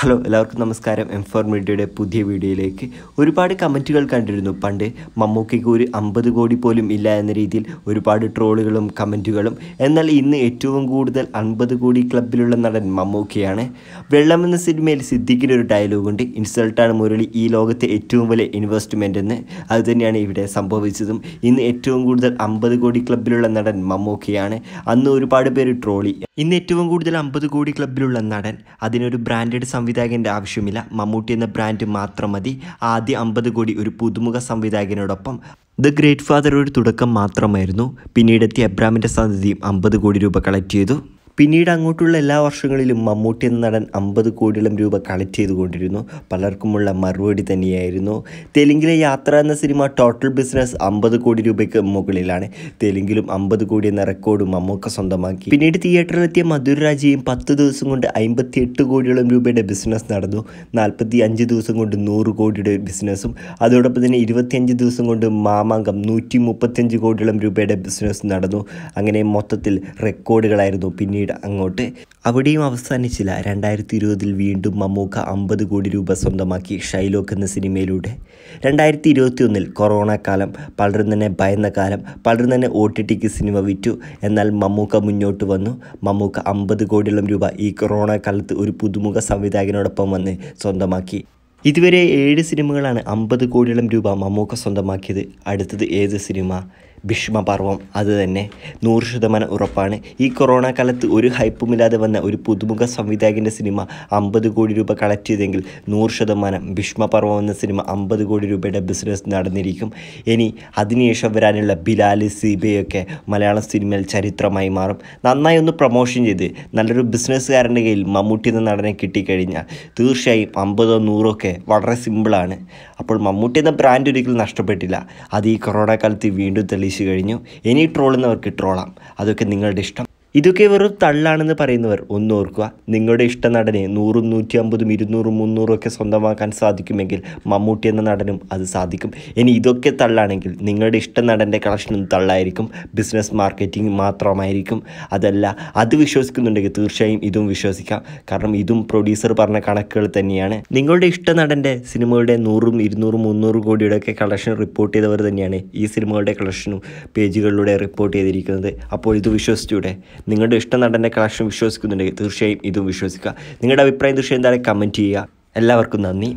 hello എല്ലാവർക്കും നമസ്കാരം M four മീഡിയയുടെ പുതിയ വീഡിയോയിലേക്ക് ഒരുപാട് കമൻറ്റുകൾ കണ്ടിരുന്നു പണ്ട് മമ്മൂക്കയ്ക്ക് ഒരു അമ്പത് കോടി പോലും ഇല്ല എന്ന രീതിയിൽ ഒരുപാട് ട്രോളുകളും കമൻറ്റുകളും എന്നാൽ ഇന്ന് ഏറ്റവും കൂടുതൽ അൻപത് കോടി ക്ലബിലുള്ള നടൻ മമ്മൂക്കയാണ് വെള്ളം എന്ന സിനിമയിൽ സിദ്ദിഖിൻ്റെ ഒരു ഡയലോഗുണ്ട് ഇൻസൾട്ടാണ് മുരളി ഈ ലോകത്തെ ഏറ്റവും വലിയ ഇൻവെസ്റ്റ്മെൻ്റ് എന്ന് അതുതന്നെയാണ് ഇവിടെ സംഭവിച്ചതും ഇന്ന് ഏറ്റവും കൂടുതൽ അമ്പത് കോടി ക്ലബിലുള്ള നടൻ മമ്മൂക്കയാണ് അന്ന് ഒരുപാട് പേര് ട്രോളി ഇന്ന് ഏറ്റവും കൂടുതൽ അമ്പത് കോടി ക്ലബിലുള്ള നടൻ അതിനൊരു ബ്രാൻഡഡ് സംവിധായകൻ്റെ ആവശ്യമില്ല മമ്മൂട്ടി എന്ന ബ്രാൻഡ് മാത്രം മതി ആദ്യ അമ്പത് കോടി ഒരു പുതുമുഖ സംവിധായകനോടൊപ്പം ദ ഗ്രേറ്റ് ഫാദർ ഒരു തുടക്കം മാത്രമായിരുന്നു പിന്നീടെത്തിയ അബ്രാമിൻ്റെ സന്തതിയും അമ്പത് കോടി രൂപ കളക്ട് ചെയ്തു പിന്നീട് അങ്ങോട്ടുള്ള എല്ലാ വർഷങ്ങളിലും മമ്മൂട്ടി എന്ന നടൻ അമ്പത് കോടിയോളം രൂപ കളക്ട് ചെയ്തുകൊണ്ടിരുന്നു പലർക്കുമുള്ള മറുപടി തന്നെയായിരുന്നു തെലുങ്കിലെ യാത്ര എന്ന സിനിമ ടോട്ടൽ ബിസിനസ് അമ്പത് കോടി രൂപയ്ക്ക് മുകളിലാണ് തെലുങ്കിലും അമ്പത് കോടി എന്ന റെക്കോർഡ് മമ്മൂക്ക സ്വന്തമാക്കി പിന്നീട് തിയേറ്ററിലെത്തിയ മധുരരാജയും പത്ത് ദിവസം കൊണ്ട് അമ്പത്തി എട്ട് കോടിയോളം രൂപയുടെ ബിസിനസ് നടന്നു നാൽപ്പത്തി അഞ്ച് ദിവസം കൊണ്ട് നൂറ് കോടിയുടെ ബിസിനസ്സും അതോടൊപ്പം തന്നെ ഇരുപത്തിയഞ്ച് ദിവസം കൊണ്ട് മാമാങ്കം നൂറ്റി മുപ്പത്തിയഞ്ച് കോടിയോളം രൂപയുടെ ബിസിനസ് നടന്നു അങ്ങനെ മൊത്തത്തിൽ റെക്കോർഡുകളായിരുന്നു പിന്നീട് പിന്നീട് അങ്ങോട്ട് അവിടെയും അവസാനിച്ചില്ല രണ്ടായിരത്തി ഇരുപതിൽ വീണ്ടും മമ്മൂക്ക അമ്പത് കോടി രൂപ സ്വന്തമാക്കി ഷൈലോക്ക് എന്ന സിനിമയിലൂടെ രണ്ടായിരത്തി ഒന്നിൽ കൊറോണ കാലം പലരും തന്നെ ഭയന്ന കാലം പലരും തന്നെ ഒ ടി ടിക്ക് സിനിമ വിറ്റു എന്നാൽ മമ്മൂക്ക മുന്നോട്ട് വന്നു മമ്മൂക്ക അമ്പത് കോടിയോളം രൂപ ഈ കൊറോണ കാലത്ത് ഒരു പുതുമുഖ സംവിധായകനോടൊപ്പം വന്ന് സ്വന്തമാക്കി ഇതുവരെ ഏഴ് സിനിമകളാണ് അമ്പത് കോടിയോളം രൂപ മമ്മൂക്ക സ്വന്തമാക്കിയത് അടുത്തത് ഏത് സിനിമ ഭീഷ്മപർവം അത് തന്നെ നൂറ് ശതമാനം ഉറപ്പാണ് ഈ കൊറോണ കാലത്ത് ഒരു ഹൈപ്പുമില്ലാതെ വന്ന ഒരു പുതുമുഖ സംവിധായകൻ്റെ സിനിമ അമ്പത് കോടി രൂപ കളക്ട് ചെയ്തെങ്കിൽ നൂറ് ശതമാനം ഭീഷ്മപർവം എന്ന സിനിമ അമ്പത് കോടി രൂപയുടെ ബിസിനസ് നടന്നിരിക്കും ഇനി അതിനുശേഷം വരാനുള്ള ബിലാല് സീബയൊക്കെ മലയാള സിനിമയിൽ ചരിത്രമായി മാറും നന്നായി ഒന്ന് പ്രൊമോഷൻ ചെയ്ത് നല്ലൊരു ബിസിനസ്സുകാരൻ്റെ കയ്യിൽ മമ്മൂട്ടി എന്ന നടനെ കിട്ടിക്കഴിഞ്ഞാൽ തീർച്ചയായും അമ്പതോ നൂറോ ഒക്കെ വളരെ സിമ്പിളാണ് അപ്പോൾ മമ്മൂട്ടി എന്ന ബ്രാൻഡ് ഒരിക്കലും നഷ്ടപ്പെട്ടില്ല അത് ഈ കൊറോണ കാലത്ത് വീണ്ടും തെളിയിച്ചു വീശി കഴിഞ്ഞു ഇനി ട്രോളുന്നവർക്ക് ട്രോളാം അതൊക്കെ നിങ്ങളുടെ ഇഷ്ടം ഇതൊക്കെ വെറും തള്ളാണെന്ന് പറയുന്നവർ ഒന്ന് ഓർക്കുക നിങ്ങളുടെ ഇഷ്ട നടനെ നൂറും നൂറ്റി അമ്പതും ഇരുന്നൂറും മുന്നൂറും ഒക്കെ സ്വന്തമാക്കാൻ സാധിക്കുമെങ്കിൽ മമ്മൂട്ടി എന്ന നടനും അത് സാധിക്കും ഇനി ഇതൊക്കെ തള്ളാണെങ്കിൽ നിങ്ങളുടെ ഇഷ്ട നടൻ്റെ കളക്ഷനും തള്ളായിരിക്കും ബിസിനസ് മാർക്കറ്റിംഗ് മാത്രമായിരിക്കും അതല്ല അത് വിശ്വസിക്കുന്നുണ്ടെങ്കിൽ തീർച്ചയായും ഇതും വിശ്വസിക്കാം കാരണം ഇതും പ്രൊഡ്യൂസർ പറഞ്ഞ കണക്കുകൾ തന്നെയാണ് നിങ്ങളുടെ ഇഷ്ട നടൻ്റെ സിനിമകളുടെ നൂറും ഇരുന്നൂറും മുന്നൂറും കോടിയുടെ ഒക്കെ കളക്ഷൻ റിപ്പോർട്ട് ചെയ്തവർ തന്നെയാണ് ഈ സിനിമകളുടെ കളക്ഷനും പേജുകളിലൂടെ റിപ്പോർട്ട് ചെയ്തിരിക്കുന്നത് അപ്പോൾ ഇത് വിശ്വസിച്ചൂടെ നിങ്ങളുടെ ഇഷ്ട നടൻ്റെ കളക്ഷൻ വിശ്വസിക്കുന്നുണ്ടെങ്കിൽ തീർച്ചയായും ഇതും വിശ്വസിക്കുക നിങ്ങളുടെ അഭിപ്രായം തീർച്ചയായും എന്തായാലും കമൻറ്റ് ചെയ്യുക എല്ലാവർക്കും നന്ദി